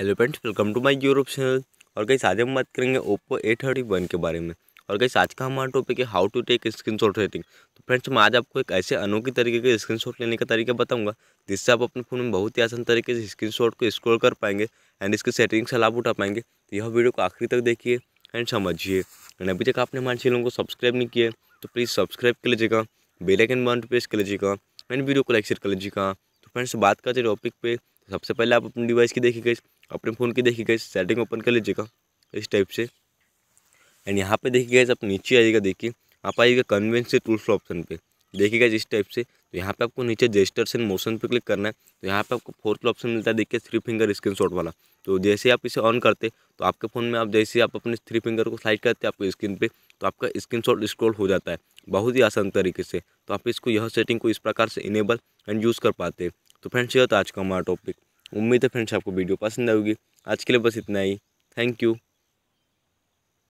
hello friends welcome to my Europe channel और कहीं आज हम बात करेंगे ओप्पो ए थर्टी वन के बारे में और कहीं आज का हमारा टॉपिक है how to take screenshot setting तो फ्रेंड्स मैं आज आपको एक ऐसे अनोखे तरीके के स्क्रीन शॉट लेने का तरीका बताऊंगा जिससे आप अपने फ़ोन में बहुत ही आसान तरीके से स्क्रीन शॉट को स्क्रोल कर पाएंगे एंड इसके सेटिंग से लाभ उठा पाएंगे तो यह वीडियो को आखिरी तक देखिए एंड समझिए एंड अभी तक आपने हमारे चैनल को सब्सक्राइब नहीं किया तो प्लीज़ सब्सक्राइब कर लीजिएगा बेलाइकन बटन प्रेस कर लीजिएगा एंड वीडियो को लाइक शेयर कर लीजिएगा तो फ्रेंड्स बात करते टॉपिक पर तो सबसे पहले आप अपने डिवाइस की गई अपने फ़ोन की गई सेटिंग ओपन कर लीजिएगा इस टाइप से एंड यहाँ पे गए आप नीचे आइएगा देखिए आप आइएगा कन्वेंस से टूल्स ऑप्शन पे देखिएगा इस टाइप से तो यहाँ पे आपको नीचे जेस्टर्स एंड मोशन पे क्लिक करना है तो यहाँ पे आपको फोर्थ ऑप्शन मिलता है देखिए थ्री फिंगर शॉट वाला तो जैसे आप इसे ऑन करते तो आपके फ़ोन में आप जैसे आप अपने थ्री फिंगर को स्लाइड करते आपके स्क्रीन पे तो आपका शॉट स्क्रॉल हो जाता है बहुत ही आसान तरीके से तो आप इसको यह सेटिंग को इस प्रकार से इनेबल एंड यूज़ कर पाते हैं तो फ्रेंड्स ये होता आज का हमारा टॉपिक उम्मीद है फ्रेंड्स आपको वीडियो पसंद आएगी आज के लिए बस इतना ही थैंक यू